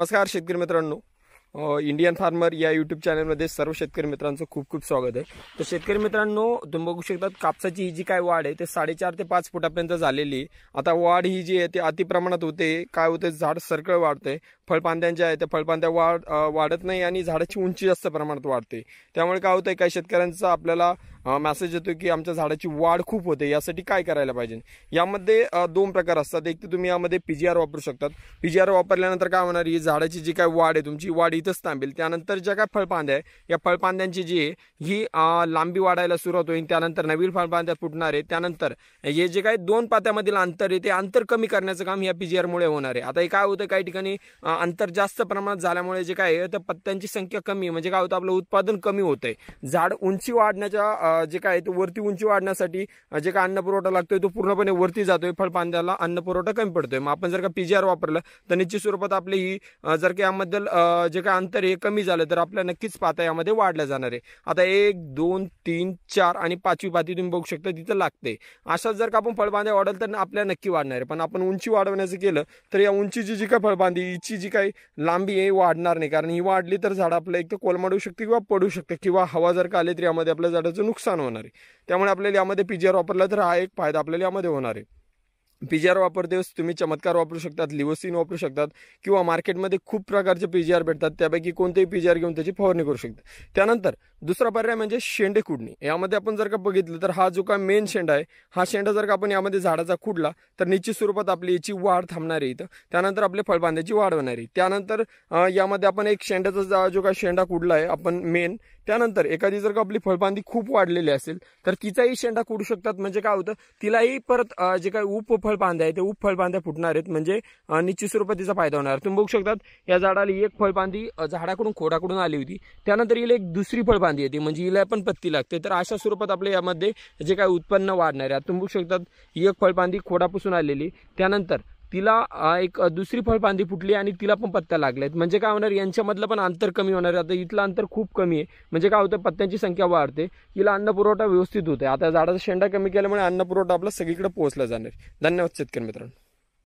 नमस्कार शेतकरी मित्रांनो इंडियन फार्मर या यूट्यूब चॅनलमध्ये सर्व शेतकरी मित्रांचं खूप खूप स्वागत आहे तर शेतकरी मित्रांनो तुम्ही बघू शकता कापसाची ही जी काय वाढ आहे ते साडेचार ते पाच फुटापर्यंत झालेली आता वाढ ही जी आहे ती अतिप्रमाणात होते काय होते झाड सरकळ वाढते फळपांद्यांच्या आहे त्या फळपांद्या वाढ वाढत नाही आणि झाडाची उंची जास्त प्रमाणात वाढते त्यामुळे काय होतं काय शेतकऱ्यांचा आपल्याला मेसेज येतो की आमच्या झाडाची वाढ खूप होते यासाठी काय करायला पाहिजे यामध्ये दोन प्रकार असतात एक तर तुम्ही यामध्ये पीजीआर वापरू शकतात पीजीआर वापरल्यानंतर काय होणार ही झाडाची जी काय वाढ आहे तुमची वाढ इथंच थांबेल त्यानंतर ज्या काय फळपांद्या आहे या फळपांद्यांची जी आहे ही लांबी वाढायला सुरुवात होईल त्यानंतर नवीन फळपांद्या फुटणार आहे त्यानंतर हे जे काही दोन पात्यामधील अंतर आहे ते अंतर कमी करण्याचं काम या पीजीआरमुळे होणार आहे आता हे काय होतं काही ठिकाणी अंतर जास्त प्रमाणात झाल्यामुळे जे काय आहे तर पत्त्यांची संख्या कमी म्हणजे काय होतं आपलं उत्पादन कमी होतंय झाड उंची वाढण्याच्या जे काय वरती उंची वाढण्यासाठी जे काय अन्न पुरवठा लागतोय तो पूर्णपणे वरती जातोय फळपांद्याला अन्न पुरवठा कमी पडतोय मग आपण जर का पीजीआर वापरलं तर निश्चित स्वरूपात आपली ही जर का याबद्दल जे काय अंतर हे कमी झालं तर आपल्या नक्कीच पाता यामध्ये वाढल्या जाणार आहे आता एक दोन तीन चार आणि पाचवी पाती तुम्ही बघू शकता तिथं लागते अशाच जर का आपण फळबांध्या वाढल तर आपल्या नक्की वाढणार आहे पण आपण उंची वाढवण्याचं केलं तर या उंचीची जी काय फळबांधी हिची जी काही लांबी आहे वाढणार नाही कारण ही वाढली तर झाड आपलं एक तर कोलमाडू शकते किंवा पडू शकते किंवा हवा जर का आली तर यामध्ये आपल्या झाडाचं नुकसान होणार आहे त्यामुळे आपल्याला यामध्ये पीजीआर वापरला तर हा एक फायदा आपल्याला यामध्ये होणार आहे पी जी आर वापरतेस तुम्ही चमत्कार वापरू शकतात लिवोसिन वापरू शकतात किंवा मार्केटमध्ये खूप प्रकारचे पी आर भेटतात त्यापैकी कोणतेही पी आर घेऊन त्याची फवारणी करू शकतात त्यानंतर दुसरा पर्याय म्हणजे शेंडे कुडणी यामध्ये आपण जर का बघितलं तर हा जो का मेन शेंडा आहे हा शेंडा जर का आपण यामध्ये झाडाचा कुडला तर निश्चित स्वरूपात आपली याची वाढ थांबणार आहे इथं त्यानंतर आपले फळबांध्याची वाढ होणार आहे त्यानंतर यामध्ये आपण एक शेंड्याचा जो काय शेंडा कुडला आहे आपण मेन त्यानंतर एखादी जर का आपली फळबांधी खूप वाढलेली असेल तर तिचाही शेंडा कुडू शकतात म्हणजे काय होतं तिलाही परत जे काही उप फळबांध्या आहे ते उप फळबांध्या फुटणार आहेत म्हणजे निश्चित स्वरूपात तिचा फायदा होणार तुम्ही बघू शकतात या झाडाला एक फळबांधी झाडाकडून खोडाकडून आली होती त्यानंतर येईल एक दुसरी फळबांधी कांदी येते म्हणजे हिला पण पत्ती लागते तर अशा स्वरूपात आपल्या यामध्ये जे काय उत्पन्न वाढणार आहे तुम्ही बघू शकतात ही एक फळपांदी खोडापासून आलेली त्यानंतर तिला एक दुसरी फळपांदी फुटली आणि तिला पण पत्त्या लागल्या आहेत म्हणजे काय होणार यांच्यामधलं पण अंतर कमी होणार आहे आता इथलं अंतर खूप कमी आहे म्हणजे काय होतं पत्त्यांची संख्या वाढते तिला अन्न पुरवठा व्यवस्थित होते आता झाडाचा शेंडा कमी केल्यामुळे अन्न पुरवठा आपला सगळीकडे पोहोचला जाणार धन्यवाद शेतकरी मित्रांनो